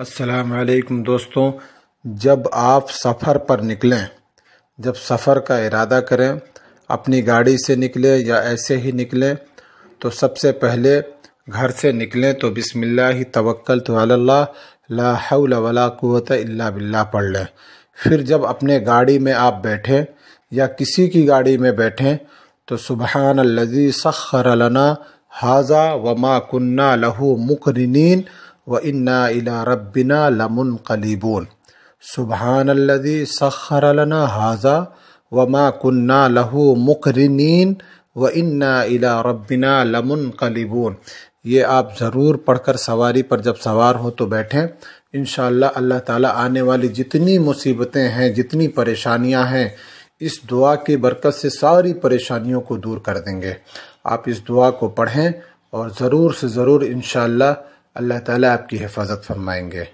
असलकम दोस्तों जब आप सफ़र पर निकलें जब सफ़र का इरादा करें अपनी गाड़ी से निकलें या ऐसे ही निकलें तो सबसे पहले घर से निकलें तो ही तवक्ल तो अल्लाह ला हौल वला कुत इल्ला बिल्ला पढ़ लें फिर जब अपने गाड़ी में आप बैठें या किसी की गाड़ी में बैठें तो सुबहान लजी सखर लना हाजा वमा कुन्ना लहू मुकरिन و انا الا ربنا لمن قلیبون سبحان الذي سخر لنا هذا وما كنا له مقرنين مکر و انا الا لمن یہ آپ ضرور پڑھ کر سواری پر جب سوار ہو تو بیٹھیں انشاءاللہ اللہ تعالیٰ آنے والی جتنی مصیبتیں ہیں جتنی پریشانیاں ہیں اس دعا کی برکت سے ساری پریشانیوں کو دور کر دیں گے آپ اس دعا کو پڑھیں اور ضرور سے ضرور انشاءاللہ اللہ اللہ تعالیٰ آپ کی حفاظت فرمائیں گے